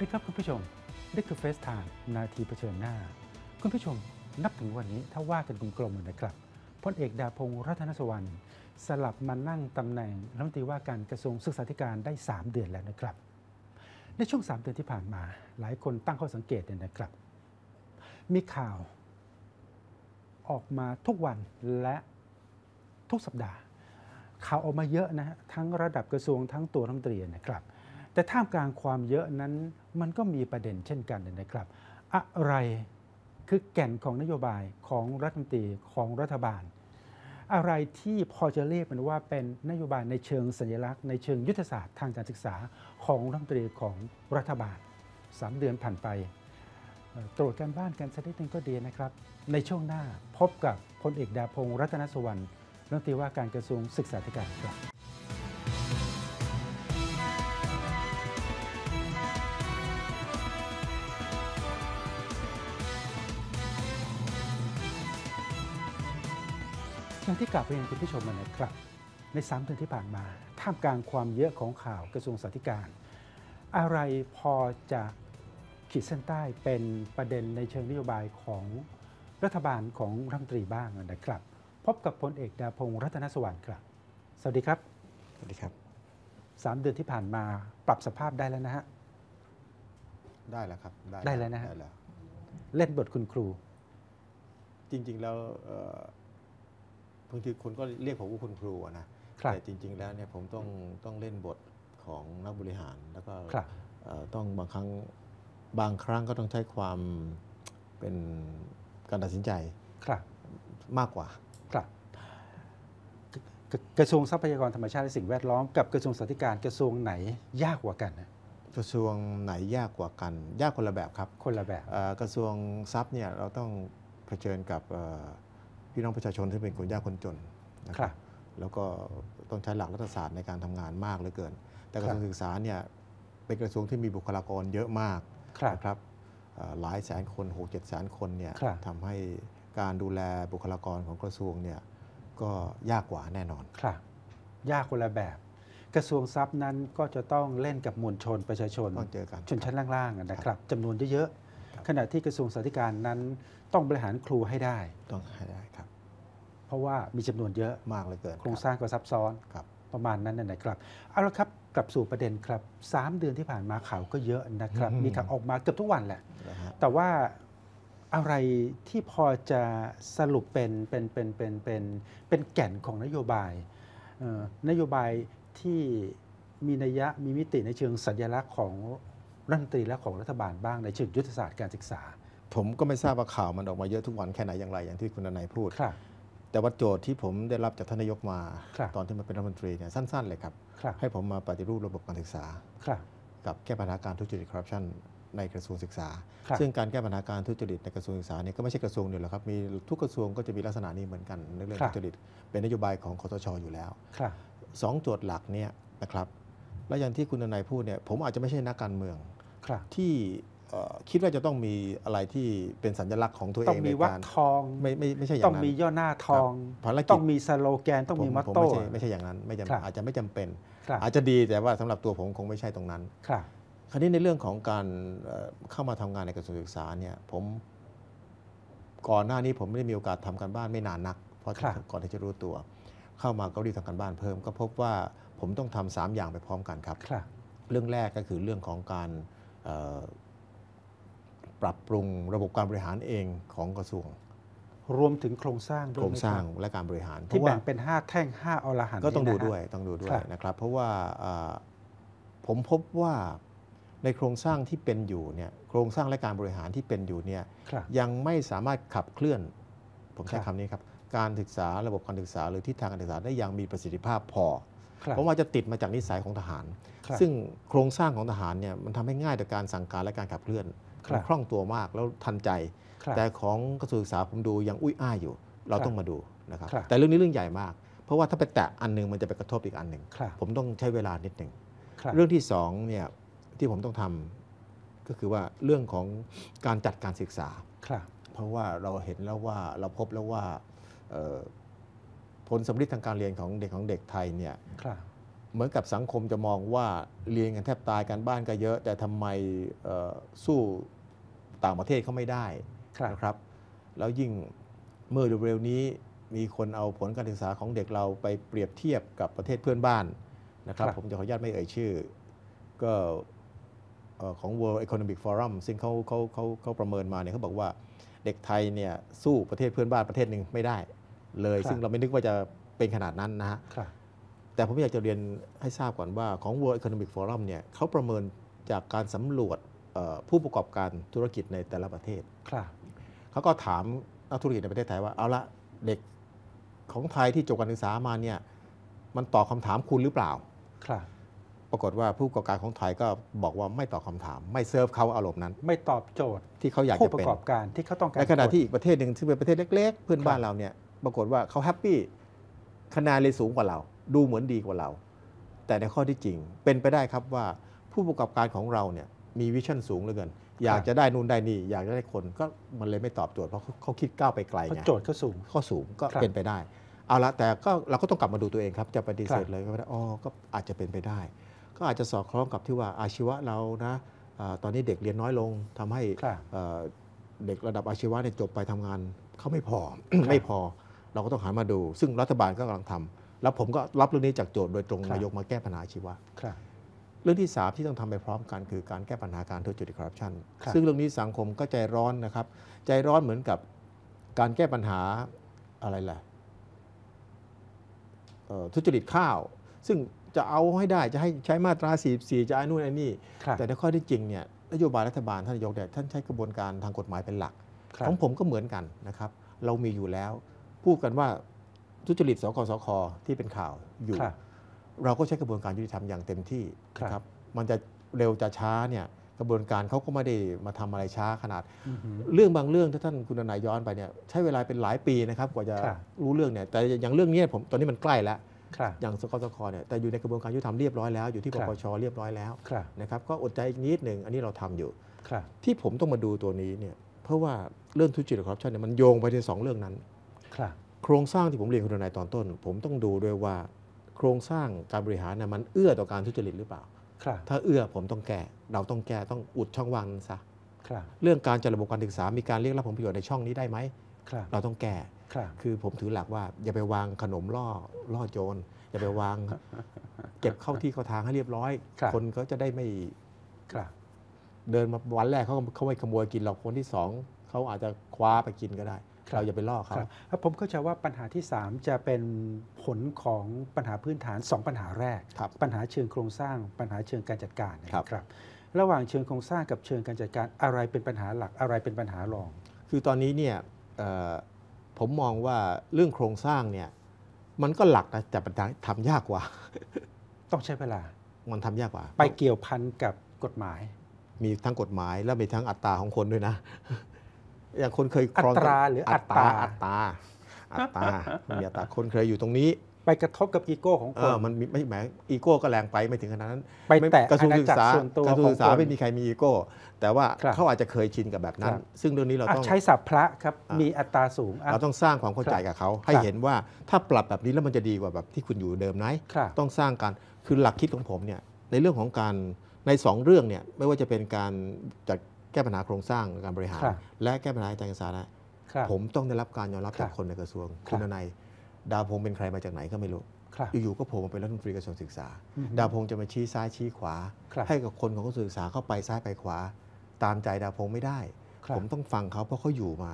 วัสดีครับคุณผู้ชมนี่คือเฟสไทม์นาทีเผชิญหน้า คุณผู้ชมนับถึงวันนี้ ถ้าว่ากันกลมๆนะครับพลเอกดาพงศ์รัตนสวรรค์สลับมานั่งตำแหน่งรัฐมนตรีว่าการกระทรวงศึกษาธิการได้ 3 เดือนแล้วนะครับ ในช่วง 3 เดือนที่ผ่านมา หลายคนตั้งข้อสังเกตเนี่ยนะครับ มีข่าวออกมาทุกวันและทุกสัปดาห์ ข่าวออกมาเยอะนะทั้งระดับกระทรวงทั้งตัวรัฐมนตรีนะครับ แต่ท่ามกลางความเยอะนั้นมันก็มีประเด็นเช่นกันนะครับ อะไรคือแก่นของนโยบายของรัฐมนตรีของรัฐบาล อะไรที่พอจะเรียกมันว่า เป็นนโยบายในเชิงสัญลักษณ์ในเชิงยุทธศาสตร์ทางการศึกษาของรัฐมนตรีของรัฐบาลสามเดือนผ่านไปตรวจการบ้านกันสักนิดนึงก็ดีนะครับ ในช่วงหน้าพบกับพลเอกดาพงศ์รัตนสุวรรณรัฐมนตรีว่าการกระทรวงศึกษาธิการครับที่กล่าวไปยงคุณผู้ชมมานะครับ ใน3เดือนที่ผ่านมา ท่ามกลางความเยอะของข่าวกระทรวงสาธารณสุขอะไรพอจะขีดเส้นใต้เป็นประเด็นในเชิงนโยบายของรัฐบาลของรัฐมนตรี บ้างนะครับ พบกับพลเอกดาพงศ์รัตนสวรค์ครับสวัสดีครับ สวัสดีครับสามเดือนที่ผ่านมาปรับสภาพได้แล้วนะฮะ ได้แล้วครับ ได้แล้วนะฮะเล่นบทคุณครู จริงๆ แล้วบางทีคนก็เรียกผมว่าคุณครูนะ แต่จริงๆ แล้วเนี่ยผมต้องต้องเล่นบทของนักบริหาร แล้วก็ต้องบางครั้งบางครั้งก็ต้องใช้ความเป็นการตัดสินใจมากกว่าครับ กระทรวงทรัพยากรธรรมชาติและสิ่งแวดล้อมกับกระทรวงสาธิการกระทรวงไหนยากกว่ากันกระทรวงไหนยากกว่ากัน ยากคนละแบบครับ คนละแบบกระทรวงทรัพย์เนี่ยเราต้องเผชิญกับพี่น้องประชาชนที่เป็นคนยากคนจนนะครับแล้วก็ต้องใช้หลักรัฐศาสตร์ในการทำงานมากเหลือเกิน แต่กระทรวงศึกษาเนี่ย เป็นกระทรวงที่มีบุคลากรเยอะมากนะครับหลายแสนคนหกเจ็ดแสนคนเนี่ยทำให้การดูแลบุคลากรของกระทรวงเนี่ยก็ยากกว่าแน่นอนครับยากคนละแบบกระทรวงทรัพย์นั้นก็จะต้องเล่นกับมวลชนประชาชนต้องเจอกันชนชั้นล่างๆนะครับจำนวนเยอะขณะที่กระทรวงสาธการนั้นต้องบริหารครูให้ได้ต้องให้ได้ครับ เพราะว่ามีจำนวนเยอะมากเลยเกินโครงสร้างก็ซับซ้อนครับประมาณนั้นนะครับเอาละครับกลับสู่ประเด็นครับ 3 เดือนที่ผ่านมาข่าวก็เยอะนะครับ มีข่าวออกมาเกือบทุกวันแหละแต่ว่าอะไรที่พอจะสรุปเป็นเป็นเป็นเป็นเป็นเป็นแก่นของนโยบายนโยบายที่มีนัยยะมีมิติในเชิงสัญลักษณ์ของรัฐมนตรีและของรัฐบาลบ้างในเชิงยุทธศาสตร์การศึกษา ผมก็ไม่ทราบว่าข่าวมันออกมาเยอะทุกวันแค่ไหน อย่างไรอย่างที่คุณนายพูด แต่ว่าโจทย์ที่ผมได้รับจากท่านนายกมา ตอนที่มาเป็นรัฐมนตรีเนี่ยสั้นๆเลยครับรบให้ผมมาปฏิรูประบบการศึกษาครับกับแก้ปัญหาการทุจริตคอร์รัปชันในกระทรวงศึกษา ซึ่งการแก้ปัญหาการทุจริตในกระทรวงศึกษาเนี่ยก็ไม่ใช่กระทรวงเดียวหรอกครับมีทุกกระทรวงก็จะมีลักษณะนี้เหมือนกันในเรื่องทุจริต เป็นนโยบายของคอสชอยู่แล้วสองโจทย์หลักเนี่ยนะครับและอย่างที่คุณนายพูดเนี่ยผมอาจจะไม่ใช่นักการเมืองที่คิดว่าจะต้องมีอะไรที่เป็นสัญลักษณ์ของตัวเองต้องมีวัดทองไม่ไม่ไม่ใช่อย่างนั้นต้องมีย่อหน้าทองต้องมีสโลแกนต้องมีมัตโต้ไม่ใช่อย่างนั้นไม่จำอาจจะไม่จำเป็นอาจจะดีแต่ว่าสำหรับตัวผมคงไม่ใช่ตรงนั้น ครับ คราวนี้ในเรื่องของการเข้ามาทำงานในกระทรวงศึกษาเนี่ยผมก่อนหน้านี้ผมไม่ได้มีโอกาสทำการบ้านไม่นานนักเพราะก่อนที่จะรู้ตัว เข้ามาก็รีบทำการบ้านเพิ่ม ก็พบว่าผมต้องทำสามอย่างไปพร้อมกันครับครับ เรื่องแรกก็คือเรื่องของการปรับปรุงระบบการบริหารเองของกระทรวงรวมถึงโครงสร้างโครงสร้างและการบริหารที่แบ่งเป็น 5 แท่ง5อลหันก็ต้องดูด้วยต้องดูด้วยนะครับเพราะว่าผมพบว่าในโครงสร้างที่เป็นอยู่เนี่ยโครงสร้างและการบริหารที่เป็นอยู่เนี่ยยังไม่สามารถขับเคลื่อนผมใช้คำนี้ครับการศึกษาระบบการศึกษาหรือทิศทางการศึกษาได้อย่างมีประสิทธิภาพพอเพราะว่าจะติดมาจากนิสัยของทหาร ซึ่งโครงสร้างของทหารเนี่ยมันทำให้ง่ายต่อการสั่งการและการขับเคลื่อนมันคล่องตัวมากแล้วทันใจ แต่ของกระทรวงศึกษาผมดูยังอุ้ยอ้ายอยู่ เราต้องมาดูนะครับ แต่เรื่องนี้เรื่องใหญ่มาก เพราะว่าถ้าไปแตะอันนึง มันจะไปกระทบอีกอันหนึ่งผมต้องใช้เวลานิดหนึ่งเรื่องที่สองเนี่ยที่ผมต้องทำก็คือว่าเรื่องของการจัดการศึกษาเพราะว่าเราเห็นแล้วว่าเราพบแล้วว่าผลสมริดทางการเรียนของเด็กของเด็กไทยเนี่ยเหมือนกับสังคมจะมองว่าเรียนกันแทบตายกันบ้านก็เยอะ แต่ทำไมสู้ต่างประเทศเขาไม่ได้นะครับ แล้วยิ่งเมื่อเร็วนี้มีคนเอาผลการศึกษาของเด็กเราไปเปรียบเทียบกับประเทศเพื่อนบ้านนะครับ ผมจะขออนุญาตไม่เอ่ยชื่อ ก็ของ World Economic Forum ซึ่งเขาเขาเขาเขาประเมินมาเนี่ยเขาบอกว่าเด็กไทยเนี่ยสู้ประเทศเพื่อนบ้านประเทศหนึ่งไม่ได้เลย ซึ่งเราไม่นึกว่าจะเป็นขนาดนั้นนะฮะ แต่ผมอยากจะเรียนให้ทราบก่อนว่า ของ World Economic Forum เนี่ยเขาประเมินจากการสำรวจผู้ประกอบการธุรกิจในแต่ละประเทศ เขาก็ถามนักธุรกิจในประเทศไทยว่า เอาละเด็กของไทยที่จบการศึกษามาเนี่ย มันตอบคาถามคุณหรือเปล่าครับปรากฏว่าผู้ประกอบการของไทยก็บอกว่าไม่ตอบคาถามไม่เซิร์ฟเขาอารมณ์นั้นไม่ตอบโจทย์ที่เขาอยากจะเป็นผู้ประกอบการที่เขาต้องการในขณะที่อีกประเทศหนึ่งซึ่งเป็นประเทศเล็กๆเพื่อนบ้านเราเนี่ยปรากฏว่าเขาแฮปปี้คะแนนเลยสูงกว่าเรา ดูเหมือนดีกว่าเรา แต่ในข้อที่จริงเป็นไปได้ครับว่าผู้ประกอบการของเราเนี่ยมีวิชั่นสูงเหลือเกิน อยากจะได้นู่นได้นี่ อยากจะได้คน ก็มันเลยไม่ตอบโจทย์เพราะเขาคิดก้าวไปไกลไงโจทย์ก็สูงข้อสูงก็เป็นไปได้เอาละแต่ก็เราก็ต้องกลับมาดูตัวเองครับ จะปฏิเสธเลยก็ไม่ได้อ๋อก็อาจจะเป็นไปได้ ก็อาจจะสอดคล้องกับที่ว่าอาชีวะเรานะตอนนี้เด็กเรียนน้อยลง ทำให้เด็กระดับอาชีวะเนี่ยจบไปทำงานเขาไม่พอไม่พอเราก็ต้องหามาดู ซึ่งรัฐบาลก็กำลังทำ แล้วผมก็รับเรื่องนี้จากโจทย์โดยตรงนายกมาแก้ปัญหาชีวะเรื่องที่สามที่ต้องทำไปพร้อมกันคือ การแก้ปัญหาการทุจริตคอร์รัปชัน ซึ่งเรื่องนี้สังคมก็ใจร้อนนะครับ ใจร้อนเหมือนกับการแก้ปัญหาอะไรแหละทุจริตข้าว ซึ่งจะเอาให้ได้จะให้ใช้มาตรา44จะไอ้นู่นไอ้นี่แต่ในข้อที่จริงเนี่ย นโยบายรัฐบาลท่านนายกเนี่ยท่านใช้กระบวนการทางกฎหมายเป็นหลัก ของผมก็เหมือนกันนะครับ เรามีอยู่แล้วพูดกันว่าทุจริตสคสคที่เป็นข่าวอยู่รเราก็ใช้กระบวนการยุติธรรมอย่างเต็มที่ครับมันจะเร็วจะช้าเนี่ยกระบวนการเขาก็ไม่ได้มาทำอะไรช้าขนาดเรื่องบางเรื่องถ้าท่านคุณนายย้อนไปเนี่ยใช้เวลาเป็นหลายปีนะครับกว่าจะรู้เรื่องเนี่ยแต่อย่างเรื่องนี้ผมตอนนี้มันใกล้แล้วอย่างสกสคเนี่ยแต่อยู่ในกระบวนการยุติธรรมเรียบร้อยแล้ว อยู่ที่ปปชเรียบร้อยแล้วนะครับก็อดใจอีกนิดหนึ่งอันนี้เราทำอยู่ที่ผมต้องมาดูตัวนี้เนี่ยเพราะว่าเรื่องทุจริตคอร์รัปชันเนี่ยมันโยงไปในสองเรื่องนั้นครับโครงสร้างที่ผมเรียนคุณนายตอนต้น ผมต้องดูด้วยว่าโครงสร้างการบริหารนะมันเอื้อต่อการทุจริตหรือเปล่า ครับ ถ้าเอื้อผมต้องแก้เราต้องแก้ต้องอุดช่องว่างนั้นซะครับ เรื่องการจัดระบบการศึกษา มีการเรียกรับผลประโยชน์ในช่องนี้ได้ไหมครับ เราต้องแก้ครับ คือผมถือหลักว่า อย่าไปวางขนมล่อล่อโจรอย่าไปวางเก็บเข้าที่เข้าทางให้เรียบร้อย คนเขาจะได้ไม่ครับเดินมาวันแรกเขาเขาไม่ขโมยกินหรอกคนที่สองเขาอาจจะคว้าไปกินก็ได้เราอย่าไปล่อเขาครับ ผมเข้าใจว่าปัญหาที่3 จะเป็นผลของปัญหาพื้นฐาน 2 ปัญหาแรก ปัญหาเชิงโครงสร้าง ปัญหาเชิงการจัดการนะครับรบระหว่างเชิงโครงสร้างกับเชิงการจัดการอะไรเป็นปัญหาหลักอะไรเป็นปัญหารอง คือตอนนี้เนี่ยผมมองว่าเรื่องโครงสร้างเนี่ยมันก็หลักนะแต่ปาทำยากกว่า ต้องใช้เวลามันทำยากกว่า ไปเกี่ยวพันกับกฎหมาย มีทั้งกฎหมาย และมีทั้งอัตราของคนด้วยนะอย่างคนเคยครองอัตราหรืออัตตาอัตตาอัตตานี่ยตาคนเคยอยู่ตรงนี้ ไปกระทบกับอีโก้ของคนมันไม่แหมอีโก้ ก็แรงไปไม่ถึงขนาดนั้นไปแต่กระทรวงศึกษากระทรวงศึกษาไม่มีใครมีอีโก้แต่ว่าเขาอาจจะเคยชินกับแบบนั้น ซึ่งเรื่องนี้เราต้องใช้ศัพท์พระครับมีอัตราสูงเราต้องสร้างความเข้าใจกับเขาให้เห็นว่าถ้าปรับแบบนี้แล้วมันจะดีกว่าแบบที่คุณอยู่เดิมไหมต้องสร้างการคือหลักคิดของผมเนี่ยในเรื่องของการในสองเรื่องเนี่ยไม่ว่าจะเป็นการจัดแก้ปัญหาโครงสร้างการบริหารและแก้ปัญหาทางสาษารณะผมต้องได้รับการยอมรับจากคนในกระทรวงคุณนายดาวพง์เป็นใครมาจากไหนก็ไม่รู้อยู่ๆก็โผล่มาเป็นรัฐมนตรีกระทรวงศึกษา ดาวพงจะมาชี้ซ้ายชี้ขวา ให้กับคนของกระทรวงศึกษาเข้าไปซ้ายไปขวา ตามใจดาวพงไม่ได้ ผมต้องฟังเขาเพราะเขาอยู่มา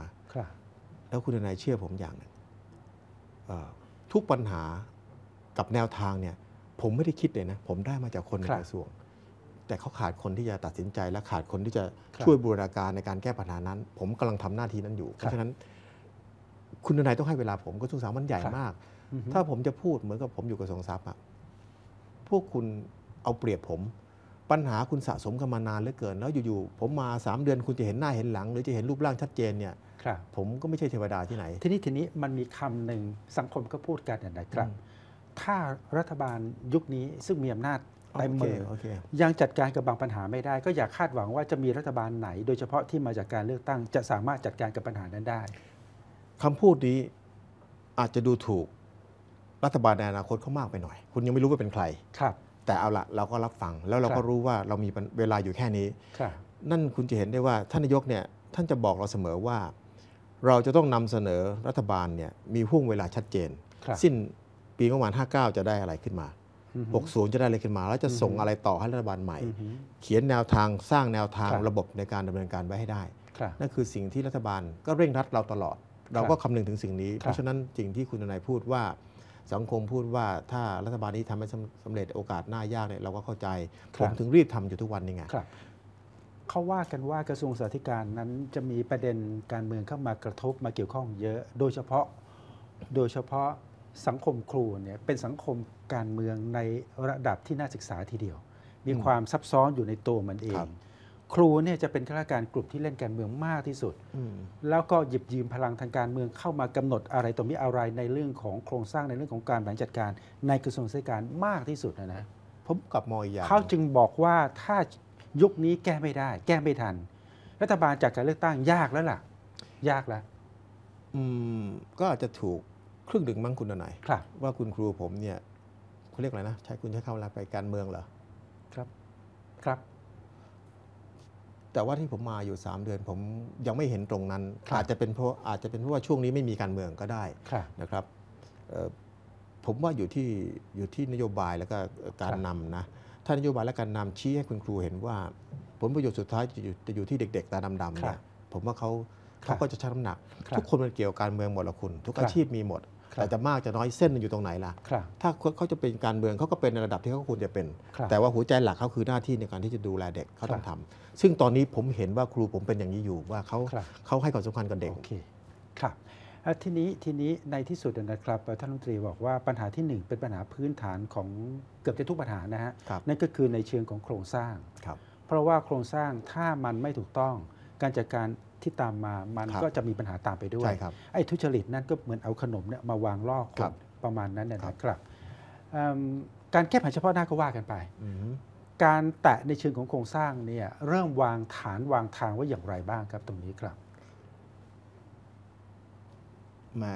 แล้วคุณนายเชื่อผมอย่างนึงทุกปัญหากับแนวทางเนี่ย ผมไม่ได้คิดเลยนะผมได้มาจากคนในกระทรวงแต่เขาขาดคนที่จะตัดสินใจ และขาดคนที่จะช่วยบูรณาการในการแก้ปัญหานั้น ผมกำลังทำหน้าที่นั้นอยู่ เพราะฉะนั้นคุณนายต้องให้เวลาผมกระทรวงสารมันใหญ่มาก ถ้าผมจะพูดเหมือนกับผมอยู่กระทรวงทรัพย์อะพวกคุณเอาเปรียบผม ปัญหาคุณสะสมกันมานานเหลือเกินแล้วอยู่ๆผมมาสามเดือนคุณจะเห็นหน้าเห็นหลัง หรือจะเห็นรูปร่างชัดเจนเนี่ยผมก็ไม่ใช่เทวดาที่ไหนทีนี้ทีนี้มันมีคำหนึ่งสังคมก็พูดกันอย่างไรครับถ้ารัฐบาลยุคนี้ซึ่งมีอำนาจเต็มมือยังจัดการกับบางปัญหาไม่ได้ ก็อยากคาดหวังว่าจะมีรัฐบาลไหน โดยเฉพาะที่มาจากการเลือกตั้ง จะสามารถจัดการกับปัญหานั้นได้ คำพูดนี้อาจจะดูถูกรัฐบาลในอนาคตเขามากไปหน่อย คุณยังไม่รู้ว่าเป็นใครครับ แต่เอาละเราก็รับฟังแล้วเราก็รู้ว่าเรามีเวลาอยู่แค่นี้นั่นคุณจะเห็นได้ว่าท่านนายกเนี่ยท่านจะบอกเราเสมอว่า เราจะต้องนำเสนอรัฐบาลเนี่ยมีห่วงเวลาชัดเจนสิ้นปีประมาณ59จะได้อะไรขึ้นมา60จะได้อะไรขึ้นมาแล้วจะส่งอะไรต่อให้รัฐบาลใหม่ เขียนแนวทางสร้างแนวทางระบบในการดำเนินการไว้ให้ได้ นั่นคือสิ่งที่รัฐบาลก็เร่งรัดเราตลอด เราก็คำนึงถึงสิ่งนี้ เพราะฉะนั้นสิ่งที่คุณนายพูดว่าสังคมพูดว่าถ้ารัฐบาลนี้ทำให้สำเร็จโอกาสหน้ายากเนี่ยเราก็เข้าใจผมถึงรีบทำอยู่ทุกวันนี่ไงเขาว่ากันว่ากระทรวงสาธารณการนั้นจะมีประเด็นการเมืองเข้ามากระทบมาเกี่ยวข้อง เยอะโดยเฉพาะโดยเฉพาะสังคมครูเนี่ยเป็นสังคมการเมืองในระดับที่น่าศึกษาทีเดียวมีความซับซ้อนอยู่ในตัวมันเอง ครูเนี่ยจะเป็นข้าราชการกลุ่มที่เล่นการเมืองมากที่สุดแล้วก็หยิบยืมพลังทางการเมืองเข้ามากำหนดอะไรตรงนี้อะไรในเรื่องของโครงสร้างในเรื่องของการบริหารจัดการ ในกระทรวงศึกษาการมากที่สุดนะนะผมกับมอยาเขาจึงบอกว่าถ้ายุคนี้แก้ไม่ได้ แก้ไม่ทัน รัฐบาลจากการเลือกตั้งยากแล้วล่ะ ยากแล้วอืมก็อาจจะถูกครึ่งหนึ่งมั้งคุณนายรว่าคุณครูผมเนี่ยคุณเรียกอะไรนะใช้คุณใช้คำอะาไปการเมืองเหรอครับ ครับ แต่ว่าที่ผมมาอยู่3เดือน ผมยังไม่เห็นตรงนั้นอาจจะเป็นเพราะอาจจะเป็นเพราะว่าช่วงนี้ไม่มีการเมืองก็ได้นะครับผมว่าอยู่ที่อยู่ที่นโยบายแล้วก็การนำนะ ถ้านโยบายและการนำชี้ให้คุณครูเห็นว่าผลประโยชน์สุดท้ายจะอยู่จะอยู่ที่เด็กๆตาดำๆเนี่ยผมว่าเขาเขาก็จะชั่งน้ำหนักทุกคนมันเกี่ยวการเมืองหมดละคุณ ทุกอาชีพมีหมดแต่จะมากจะน้อยเส้นอยู่ตรงไหนล่ะถ้าเขาจะเป็นการเมืองเขาก็เป็นในระดับที่เขาควรจะเป็น แต่ว่าหัวใจหลักเขาคือหน้าที่ในการที่จะดูแลเด็กเขาต้องทำ ซึ่งตอนนี้ผมเห็นว่าครูผมเป็นอย่างนี้อยู่ว่าเขาเขาให้ความสำคัญกับเด็กโอเคครับทีนี้ทีนี้ในที่สุดนะครับท่านรัฐมนตรีบอกว่าปัญหาที่ 1 เป็นปัญหาพื้นฐานของเกือบจะทุกปัญหานะฮะ นั่นก็คือในเชิงของโครงสร้าง เพราะว่าโครงสร้างถ้ามันไม่ถูกต้องการจัดการที่ตามมามันก็จะมีปัญหาตามไปด้วย ไอ้ทุจริตนั่นก็เหมือนเอาขนมเนี่ยมาวางล่อคนประมาณนั้นนะครับ การแก้ปัญหเฉพาะหน้าก็ว่ากันไป การแตะในเชิงของโครงสร้างเนี่ย เริ่มวางฐานวางทางไว้อย่างไรบ้างครับตรงนี้ครับ มา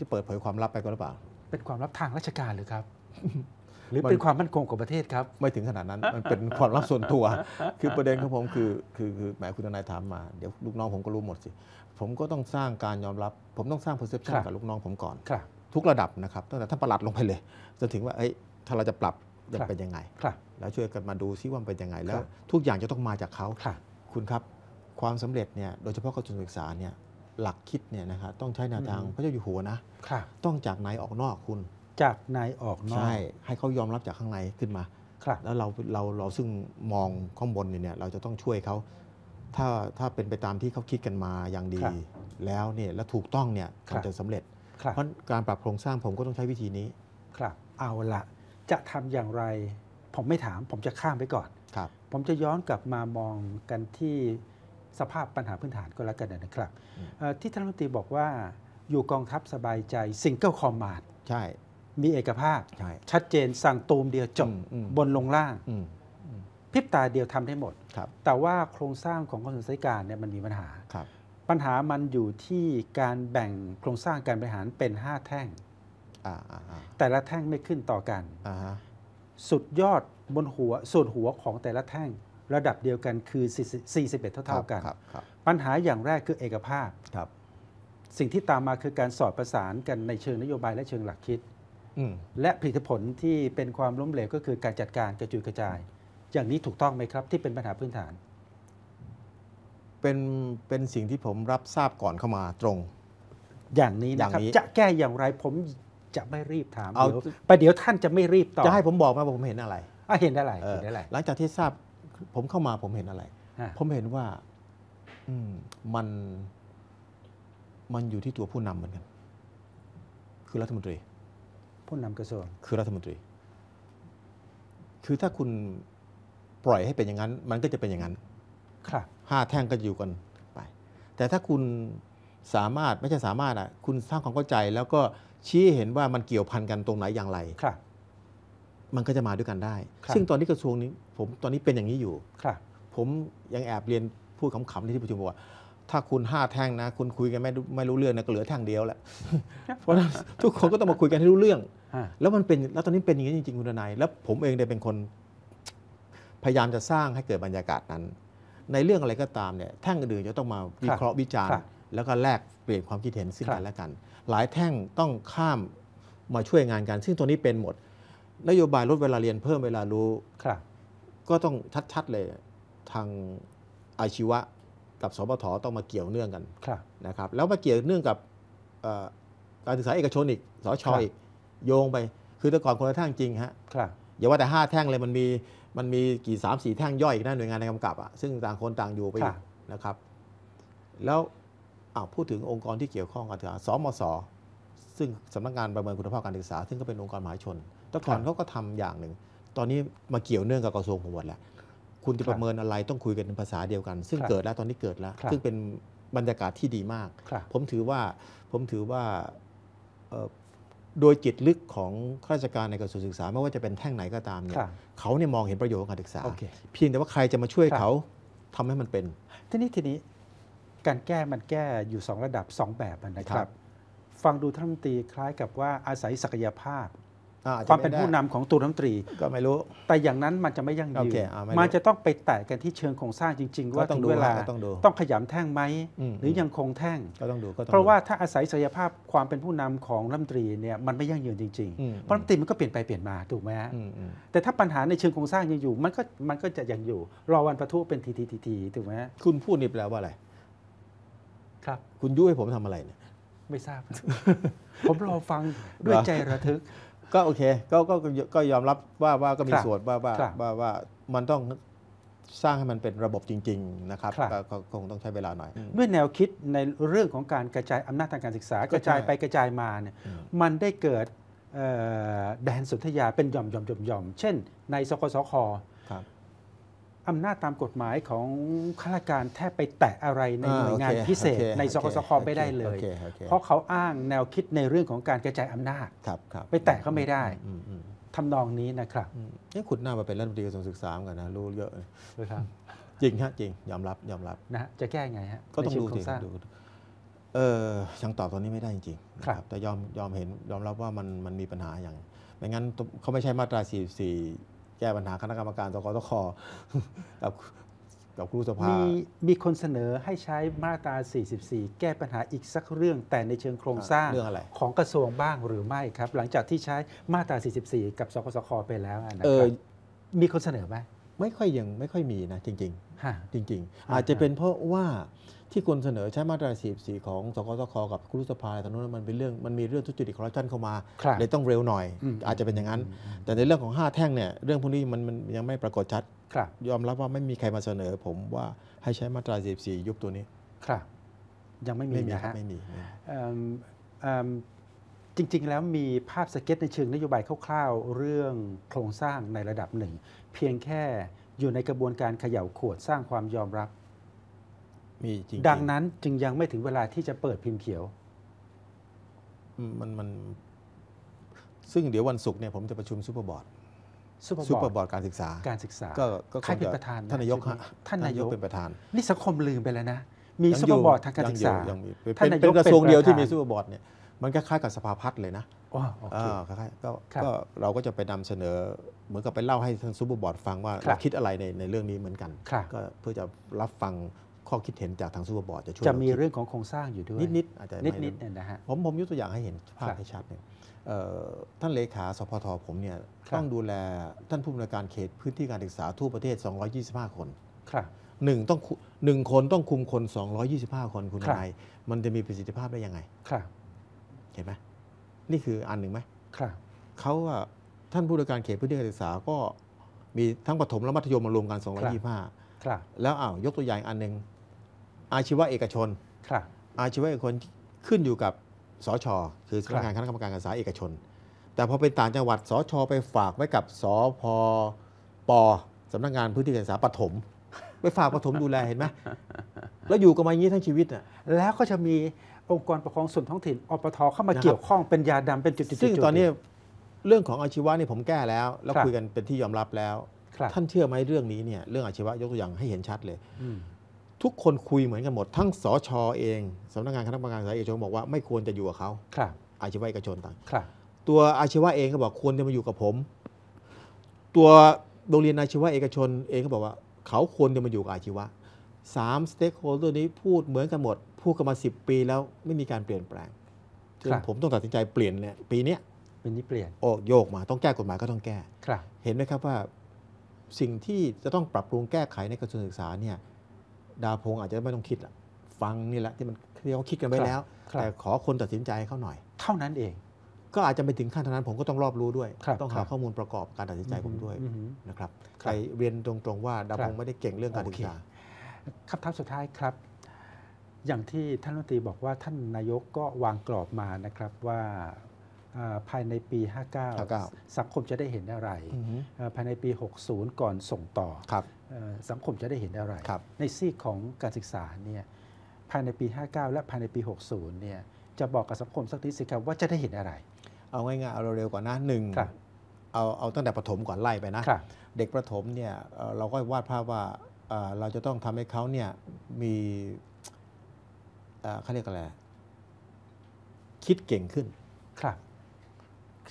จะเปิดเผยความลับไปก็หรือเปล่า เป็นความลับทางราชการหรือครับหรือเป็นความมั่นคงของประเทศครับ ไม่ถึงขนาดนั้น มันเป็นความลับส่วนตัว คือประเด็นของผม คือคือคือแหมคุณทนายถามมา เดี๋ยวลูกน้องผมก็รู้หมดสิ ผมก็ต้องสร้างการยอมรับ ผมต้องสร้าง perception กับลูกน้องผมก่อนทุกระดับนะครับ ตั้งแต่ท่านประหลัดลงไปเลยจนถึงว่าเอ้ยถ้าเราจะปรับจะเป็นยังไงแล้วช่วยกันมาดูซิว่าเป็นยังไงแล้ว ทุกอย่างจะต้องมาจากเขาคุณครับความสำเร็จเนี่ยโดยเฉพาะกระทรวงศึกษาเนี่ยหลักคิดเนี่ยนะครับต้องใช้แนวทางพระเจ้าอยู่หัวนะต้องจากไหนออกนอกคุณจากในออกนอกใช่ ให้เขายอมรับจากข้างในขึ้นมาครับ แล้วเราเราเราซึ่งมองข้างบนเนี่ย เราจะต้องช่วยเขาถ้าถ้าเป็นไปตามที่เขาคิดกันมาอย่างดีแล้วเนี่ยแล้วถูกต้องเนี่ยครมันจะสำเร็จรเพราะการปรับโครงสร้างผมก็ต้องใช้วิธีนี้ ครับเอาละจะทำอย่างไร ผมไม่ถาม ผมจะข้ามไปก่อนครับ ผมจะย้อนกลับมามองกันที่สภาพปัญหาพื้นฐานก็แล้วกันนะครับ ที่ท่านรัฐมนตรีบอกว่า อยู่กองทัพสบายใจิงเกิลคอมมานด์ใช่มีเอกภาพใช่ชัดเจนสั่งตูมเดียวจบบนลงล่าง พิบตาเดียวทำได้หมดครับแต่ว่าโครงสร้างของกระทรวงศึกษาธิการเนี่ยมันมีปัญหาครับ ปัญหามันอยู่ที่การแบ่งโครงสร้างการบริหารเป็นห้าแท่ง แต่ละแท่งไม่ขึ้นต่อกันสุดยอดบนหัวส่วนหัวของแต่ละแท่งระดับเดียวกันคือ 41 เท่าเท่ากันัปัญหาอย่างแรกคือเอกภาพสิ่งที่ตามมาคือการสอดประสานกันในเชิงนโยบายและเชิงหลักคิดและผลิตผลที่เป็นความล้มเหลวก็คือการจัดการกระจุยกระจาย อย่างนี้ถูกต้องไหมครับที่เป็นปัญหาพื้นฐานเป็นเป็นสิ่งที่ผมรับทราบก่อนเข้ามาตรง อย่างนี้นะครับ จะแก้อย่างไรผมจะไม่รีบถามเดี๋ยวไปเดี๋ยวท่านจะไม่รีบตอบจะให้ผมบอกมาผมเห็นอะไรอ่ะเห็นอะไรเห็นอะไรหลังจากที่ทราบผมเข้ามาผมเห็นอะไร ผมเห็นว่ามันมันอยู่ที่ตัวผู้นำเหมือนกันคือรัฐมนตรีผู้นำกระทรวง คือรัฐมนตรีคือถ้าคุณปล่อยให้เป็นอย่างนั้น มันก็จะเป็นอย่างนั้น ครับห้าแท่งก็อยู่กันไป แต่ถ้าคุณสามารถไม่ใช่สามารถอ่ะคุณสร้างความเข้าใจแล้วก็ชี้เห็นว่ามันเกี่ยวพันกันตรงไหนอย่างไรครับ มันก็จะมาด้วยกันได้ ซึ่งตอนนี้กระทรวงนี้ผมตอนนี้เป็นอย่างนี้อยู่ครับ ผมยังแอบเรียนพูดขำๆในที่ประชุมบอกว่า ถ้าคุณห้าแท่งนะ คุณคุยกันไม่ไม่รู้เรื่องนะก็เหลือแท่งเดียวแหละเพราะ ทุกคนก็ต้องมาคุยกันให้รู้เรื่องแล้วมันเป็น แล้ว ตอนนี้เป็นอย่างนี้จริงๆคุณนาย แล้วผมเองได้เป็นคนพยายามจะสร้างให้เกิดบรรยากาศนั้น ในเรื่องอะไรก็ตามเนี่ย แท่งอื่นจะต้องมาวิเคราะห์วิจารณ์ แล้วก็แลกเปลี่ยนความคิดเห็นซึ่งกันและกัน หลายแท่งต้องข้ามมาช่วยงานกัน ซึ่งตัวนี้เป็นหมด นโยบายลดเวลาเรียนเพิ่มเวลารู้ครับก็ต้องชัดๆเลยทางอาชีวะ กับสบทต้องมาเกี่ยวเนื่องกันนะครับ แล้วมาเกี่ยวเนื่องกับการศึกษาเอกชนอีกสชอีกโยงไป คือแต่ก่อนคนละแท่งจริงฮะครับอย่าว่าแต่ 5 แท่งเลยมันมี มันมีกี่สามสี่แท่งย่อยอีกนะหน่วยงานในกำกับอ่ะซึ่งต่างคนต่างอยู่ไปนะครับ แล้วพูดถึงองค์กรที่เกี่ยวข้องกันเถอะสมศ ซึ่งสำนักงานประเมินคุณภาพการศึกษา ซึ่งก็เป็นองค์กรมหาชน แต่ก่อนเขาก็ทำอย่างหนึ่ง ตอนนี้มาเกี่ยวเนื่องกับกระทรวงผมหมดแล้ว คุณจะประเมินอะไรต้องคุยกันในภาษาเดียวกัน ซึ่งเกิดแล้วตอนนี้เกิดแล้ว ซึ่งเป็นบรรยากาศที่ดีมาก ผมถือว่าผมถือว่าโดยจิตลึกของข้าราชการในกระทรวงศึกษาไม่ว่าจะเป็นแท่งไหนก็ตามเนี่ยเขาเนี่ยมองเห็นประโยชน์ของการศึกษา เพียงแต่ว่าใครจะมาช่วยเขาทำให้มันเป็น ทีนี้ทีนี้การแก้มันแก้อยู่ 2 ระดับ2แบบนะครับบฟังดูท่านรัฐมนตรีคล้ายกับว่าอาศัยศักยภาพความเป็นผู้นำของตัวรัฐมนตรี ก็ไม่รู้ แต่อย่างนั้นมันจะไม่ยั่งยืนมันจะต้องไปแตะกันที่เชิงโครงสร้างจริงๆว่าถึงเวลาต้องขยำแท่งไหมหรือยังคงแท่งก็ต้องดูเพราะว่าถ้าอาศัยศักยภาพความเป็นผู้นำของรัฐมนตรีเนี่ย มันไม่ยั่งยืนจริงๆเพราะรัฐมนตรีมันก็เปลี่ยนไปเปลี่ยนมา ถูกไหมฮะแต่ถ้าปัญหาในเชิงโครงสร้างยังอยู่ มันก็มันก็จะยังอยู่รอวันประทุเป็นทีทีทีถูกไหมคุณพูดนี่แปลว่าอะไร ครับ คุณยุให้ผมทำอะไรเนี่ย ไม่ทราบ ผมรอฟังด้วยใจระทึกก็โอเค ก็ ก็ ก็ยอมรับว่า ว่า ก็มีส่วนว่าว่า ว่า ว่า มันต้องสร้างให้มันเป็นระบบจริง ๆ นะครับ ก็คงต้องใช้เวลาหน่อย ด้วยแนวคิดในเรื่องของการกระจายอำนาจทางการศึกษากระจายไปกระจายมาเนี่ย มันได้เกิดแดนสุทธยาเป็นหย่อมหย่อมหย่อมหย่อมเช่นในสกสคอำนาจตามกฎหมายของข้าราชการแทบไปแตะอะไรในหน่วยงานพิเศษในสกสคไม่ได้เลย เพราะเขาอ้างแนวคิดในเรื่องของการกระจายอำนาจไปแตะเขาไม่ได้ทำนองนี้นะครับนี่ขุดหน้ามาเป็นรัฐมนตรีกระทรวงศึกษากันนะรู้เยอะเลยครับจริงฮะจริงยอมรับยอมรับนะจะแก้ไงฮะก็ต้องดูสิดู เออยังตอบตอนนี้ไม่ได้จริงครับ แต่ยอมยอมเห็นยอมรับว่ามันมันมีปัญหาอย่างไม่งั้นเขาไม่ใช่มาตรา 44แก้ปัญหาคณะกรรมการสกตคกับกับครูสภา มีมีคนเสนอให้ใช้มาตรา 44 แก้ปัญหาอีกสักเรื่องแต่ในเชิงโครงสร้างเรื่องอะไรของกระทรวงบ้างหรือไม่ครับ หลังจากที่ใช้มาตรา 44 กับสกสคไปแล้วนะครับมีคนเสนอไหมไม่ค่อยยังไม่ค่อยมีนะจริง ๆจริงๆ อาจจะเป็นเพราะว่าที่คนเสนอใช้มาตราสี่ของสกสคกับครุสภาตอนนั้นมันเป็นเรื่องมันมีเรื่องทุจริตคอร์รัปชันเข้ามาเลยต้องเร็วหน่อย อาจจะเป็นอย่างนั้น แต่ในเรื่องของ5แท่งเนี่ยเรื่องพวกนี้มันยังไม่ปรากฏชัดยอมรับว่าไม่มีใครมาเสนอผมว่าให้ใช้มาตราสี่ยุบตัวนี้ครับยังไม่มีนะฮะไม่มีจริงๆแล้วมีภาพสเก็ตในเชิงนโยบายคร่าวๆ เรื่องโครงสร้างในระดับหนึ่งเพียงแค่อยู่ในกระบวนการเขย่าขวดสร้างความยอมรับ มีจริงดังนั้นจึงยังไม่ถึงเวลาที่จะเปิดพิมพ์เขียวมันมัน ซึ่งเดี๋ยววันศุกร์เนี่ยผมจะประชุมซูเปอร์บอร์ดซูเปอร์บอร์ดการศึกษา การศึกษา ก็ก็คือใครเป็นประธาน ท่านนายกฮะท่านนายกเป็นประธานนี่สังคมลืมไปแล้วนะ มีซูเปอร์บอร์ดทางการศึกษายังมีเป็นท่านนายกเป็นกระทรวงเดียวที่มีซูเปอร์บอร์ดเนี่ยมันคล้ายๆกับสภาพัฒน์เลยนะโอเคก็เราก็จะไปนำเสนอเหมือนกับไปเล่าให้ทางซูเปอร์บอร์ดฟังว่าคเราคิดอะไรในในเรื่องนี้เหมือนกันก็เพื่อจะรับฟังข้อคิดเห็นจากทางซูเปอร์บอร์ดจะช่วยจะมีเรื่องของโครงสร้างอยู่ด้วยนิดนิดๆอาจจะนิดนิดๆเนี่ยนะฮะผมผมยกตัวอย่างให้เห็นภาพให้ชัดเนี่ยท่านเลขาสพทผมเนี่ยต้องดูแลท่านผู้อำนวยการเขตพื้นที่การศึกษาทั่วประเทศ 225 คนครับหนึ่งต้องหนึ่งคนต้องคุมคน 225 คนคุณนายมันจะมีประสิทธิภาพได้ยังไงครับ เห็นไหมนี่คืออันหนึ่งไหมครับเขาว่าท่านผู้ดการเขตพื้นที่การศึกษาก็มีทั้งประถมและมัธยมมารวมกันสอ225ครับแล้วอ้าวยกตัวอย่างอันหนึ่งอาชีวะเอกชนครับอาชีวะเอกชนขึ้นอยู่กับสช คือสำนักงานคณะกรรมการการศึกษาเอกชน แต่พอเป็นต่างจังหวัดสชไปฝากไว้กับสพปสำนักงานพื้นที่การศึกษาปฐมไปฝากปฐมดูแลเห็นไหมแล้วอยู่กันมาอย่างนี้ทั้งชีวิตอ่ะ แล้วก็จะมีองค์กรปกครองส่วนท้องถิ่น อปทเข้ามาเกี่ยวข้องเป็นยาดำเป็นจุดๆซึ่งตอนนี้เรื่องของอาชีวะนี่ผมแก้แล้ว แล้วคุยกันเป็นที่ยอมรับแล้วท่านเชื่อไหมเรื่องนี้เนี่ยเรื่องอาชีวะยกตัวอย่างให้เห็นชัดเลยทุกคนคุยเหมือนกันหมด ทั้งสอชอเองสำนักงานคณะกรรมการสายเอกชนบอกว่าไม่ควรจะอยู่กับเขาครับ อาชีวะเอกชนต่างตัวอาชีวะเองก็บอกควรจะมาอยู่กับผม ตัวโรงเรียนอาชีวะเอกชนเองก็บอกว่า เขาควรจะมาอยู่กับอาชีวะ3ต็กโฮลด์ตัวนี้พูดเหมือนกันหมดพูดกันมา 10 ปีแล้วไม่มีการเปลี่ยนแปลงจนผมต้องตัดสินใจเปลี่ยนเนี่ยปีนี้เปีนี้เปลี่ยนโอ้โยกมาต้องแก้กฎหมายก็ต้องแก้เห็นไหมครับว่า สิ่งที่จะต้องปรับปรุงแก้ไขในกระทรวงศึกษาเนี่ยดาพงอาจจะไม่ต้องคิดละฟังนี่แหละที่มันเรียกว่าคิดกันไว้แล้ว แต่ขอคนตัดสินใจเขาหน่อย เท่านั้นเองก็อาจจะไปถึงขั้นเท่านั้นผมก็ต้องรอบรู้ด้วยต้องหาข้อมูลประกอบการตัดสินใจผมด้วยนะครับใครเรียนตรงๆว่าดาพงไม่ได้เก่งเรื่องการศึกษาคทถามสุดท้ายครับ อย่างที่ท่านรัฐมนตรีบอกว่าท่านนายกก็วางกรอบมานะครับว่าภายในปี 59 สังคมจะได้เห็นอะไรภายในปี 60 ก่อนส่งต่อสังคมจะได้เห็นอะไร ในซีของการศึกษาเนี่ยภายในปี 59 และภายในปี 60 เนี่ยจะบอกกับสังคมสักทีสิครับว่าจะได้เห็นอะไรเอาง่ายๆเอาเร็วๆก่อนนะหนึ่งเอาเอาตั้งแต่ประถมก่อนไล่ไปนะ เด็กประถมเนี่ยเราก็วาดภาพว่าเราจะต้องทำให้เขาเนี่ยมีเขาเรียกอะไร คิดเก่งขึ้นครับ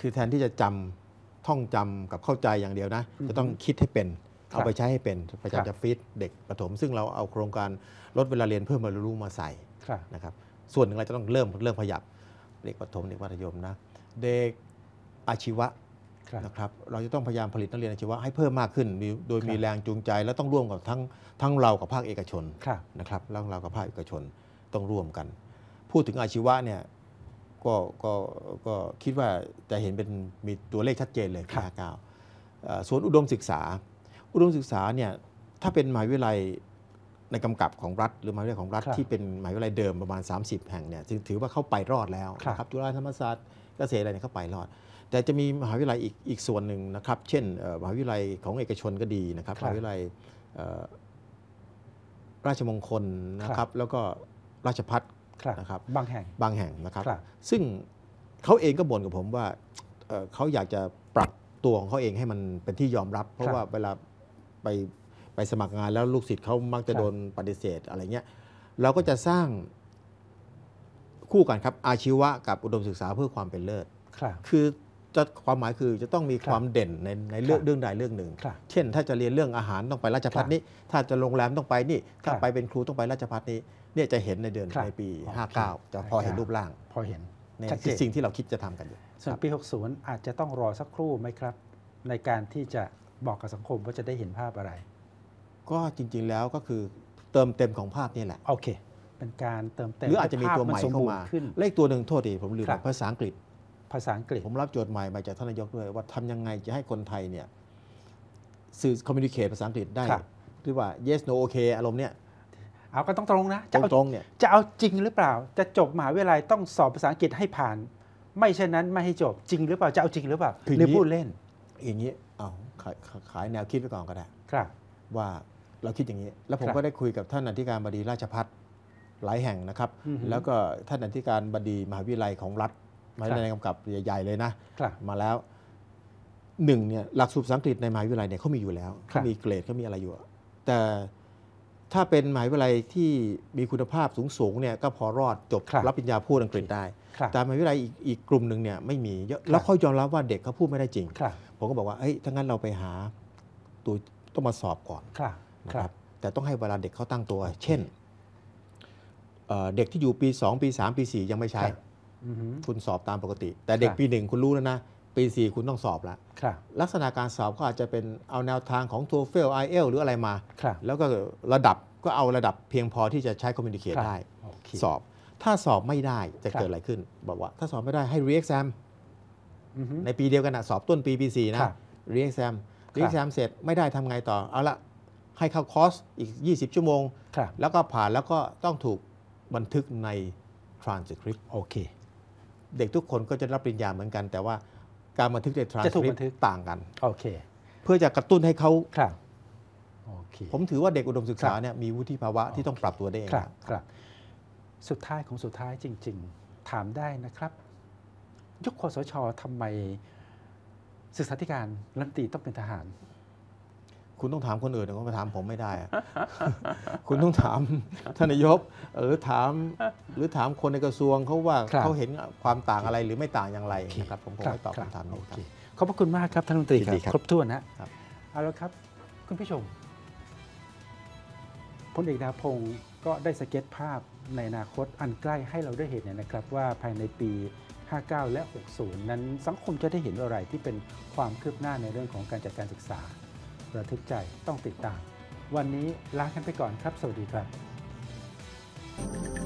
คือแทนที่จะจำ ท่องจำกับเข้าใจอย่างเดียวนะ จะต้องคิดให้เป็น เอาไปใช้ให้เป็นประจำจะฟีดเด็กประถม ซึ่งเราเอาโครงการลดเวลาเรียนเพิ่มมารู้มาใส่นะครับ ส่วนหนึ่งเราจะต้องเริ่มเริ่มขยับ เด็กประถมเด็กมัธยมนะ เด็กอาชีวะนะครับเราจะต้องพยายามผลิตนักเรียนอาชีวะให้เพิ่มมากขึ้นโดยมีแรงจูงใจและต้องร่วมกับทั้งทั้งเรา กับภาคเอกชนนะครับแล้วเรา กับภาคเอกชนต้องร่วมกัน พูดถึงอาชีวะเนี่ยก็ก็ก็คิดว่าจะเห็นเป็นมีตัวเลขชัดเจนเลยคาเก้าส่วนอุดมศึกษา อุดมศึกษาเนี่ยถ้าเป็นมหาวิทยาลัยในกำกับของรัฐ หรือมหาวิทยาลัยของรัฐที่เป็นมหาวิทยาลัยเดิมประมาณ 30 แห่งเนี่ยถือว่าเข้าไปรอดแล้วครับจุฬาธรรมศาสตร์เกษตรอะไรเนี่ยเข้าไปรอดแต่จะมีมหาวิทยาลัยอีกอีกส่วนหนึ่งนะครับ เช่นมหาวิทยาลัยของเอกชนก็ดีนะครับมหาวิทยาลัยราชมงคลนะครับ แล้วก็ราชพัฒนนะครับบางแห่งบางแห่งนะครับ ซึ่งเขาเองก็บ่นกับผมว่าเขาอยากจะปรับตัวของเขาเองให้มันเป็นที่ยอมรับ เพราะว่าเวลาไปไปสมัครงานแล้วลูกศิษย์เขามักจะโดนปฏิเสธอะไรเงี้ยเราก็จะสร้างคู่กันครับอาชีวะกับอุดมศึกษาเพื่อความเป็นเลิศคคือจะความหมายคือจะต้องมีความเด่นในในเรื่องเรื่องใดเรื่องหนึ่ง เช่น ถ้าจะเรียนเรื่องอาหารต้องไปราชพัฒนี้ ถ้าจะโรงแรมต้องไปนี่ ถ้าไปเป็นครูต้องไปราชพัฒนี้เนี่ยจะเห็นในเดือนในปี 59 จะพอเห็นรูปร่างพอเห็นนสิ่งที่เราคิดจะทำกันอยู่ ส่วนปี 60 อาจจะต้องรอสักครู่ไหมครับ ในการที่จะบอกกับสังคมว่าจะได้เห็นภาพอะไร ก็จริงๆแล้วก็คือเติมเต็มของภาพนี่แหละโอเคเป็นการเติมเต็มหรืออาจจะมีตัวใหม่เข้ามา เลขตัวหนึ่งโทษดีผมลืมภาษาอังกฤษภาษาอังกฤษผมรับโจทย์ใหม่มาจากท่านนายกด้วยว่าทำยังไงจะให้คนไทยเนี่ยสื่อคอมมิวนิเคชภาษาอังกฤษได้หรือว่า yes no okay อารมณ์เนี่ยเอาก็ต้องตรงนะจะเอาตรงเนี่ยจะเอาจริงหรือเปล่าจะจบมหาวิทยาลัยต้องสอบภาษาอังกฤษให้ผ่าน ไม่เช่นนั้นไม่ให้จบจริงหรือเปล่าจะเอาจริงหรือเปล่าหรือพูดเล่นอย่างนี้เอาขายแนวคิดไปก่อนก็ได้ครับ ว่าเราคิดอย่างนี้แล้วผมก็ได้คุยกับท่านอธิการบดีราชพัฒหลายแห่งนะครับ แล้วก็ท่านอธิการบดีมหาวิทยาลัยของรัฐมหาวิทยาลัยกำกับใหญ่ๆเลยนะมาแล้วหนึ่งเนี่ยหลักสูตรสังกฤษในมหาวิทยาลัยเนี่ยเขามีอยู่แล้วเขามีเกรดเขามีอะไรอยู่แต่ถ้าเป็นมหาวิทยาลัยที่มีคุณภาพสูงๆเนี่ยก็พอรอดจบรับปริญญาพูดอังกฤษได้ แต่มหาวิทยาลัยอีกกลุ่มหนึ่งเนี่ยไม่มีเยอะแล้วเขายอมรับว่าเด็กเขาพูดไม่ได้จริงผมก็บอกว่าเอ้ยถ้างั้นเราไปหาตัว ต้องมาสอบก่อนครับแต่ต้องให้เวลาเด็กเขาตั้งตัว เช่นเด็กที่อยู่ปี 2 ปี 3 ปี 4 ยังไม่ใช่คุณสอบตามปกติ แต่เด็กปีหนึ่งคุณรู้แล้วนะ ปีสี่คุณต้องสอบแล้ว ลักษณะการสอบก็อาจจะเป็นเอาแนวทางของท o เฟลไอเอลหรืออะไรมาแล้วก็ระดับก็เอาระดับเพียงพอที่จะใช้คอมมิวนิเคชได้สอบ ถ้าสอบไม่ได้จะเกิดอะไรขึ้น บอกว่า ถ้าสอบไม่ได้ให้รีเอ็กซมในปีเดียวกันนะสอบต้นปีปีสี่นะรีเอ็กซมรีเอ็กซมเสร็จไม่ได้ทำไงต่อเอาละให้เข้าคอร์สอีก20 ชั่วโมงแล้วก็ผ่านแล้วก็ต้องถูกบันทึกใน transcript โอเคเด็กทุกคนก็จะรับปริญญาเหมือนกัน แต่ว่าการบันทึกในทรานสจะถูคกริบัปนทึกต่างกัน โอเค เพื่อจะกระตุ้นให้เขาครับโอเคผมถือว่าเด็กอุดมศึกษาเนี่ยมีวุฒิภาวะที่ต้องปรับตัวได้เอง ครับ ครับ สุดท้ายของสุดท้ายจริง ๆ ถามได้นะครับยุคคสชทำไมศึกษาธิการรัฐมนตรีต้องเป็นทหารคุณต้องถามคนอื่นคุณไปถามผมไม่ได้ คุณต้องถามท่านนายกหรือถามหรือถามคนในกระทรวงเขาว่าเขาเห็นความต่างอะไรหรือไม่ต่างอย่างไรนะครับผมคงไม่ตอบคำถามนี้ครับขอบพระคุณมากครับท่านรัฐมนตรีครับครบถ้วนนะเอาละครับ คุณผู้ชมพลเอกดาพงศ์ก็ได้สเก็ตภาพในอนาคตอันใกล้ให้เราได้เห็นนะครับว่า ภายในปี 59 และ 60นั้นสังคมจะได้เห็นอะไรที่เป็นความคืบหน้าในเรื่องของการจัดการศึกษาระทึกใจต้องติดตามวันนี้ลากันไปก่อนครับ สวัสดีครับ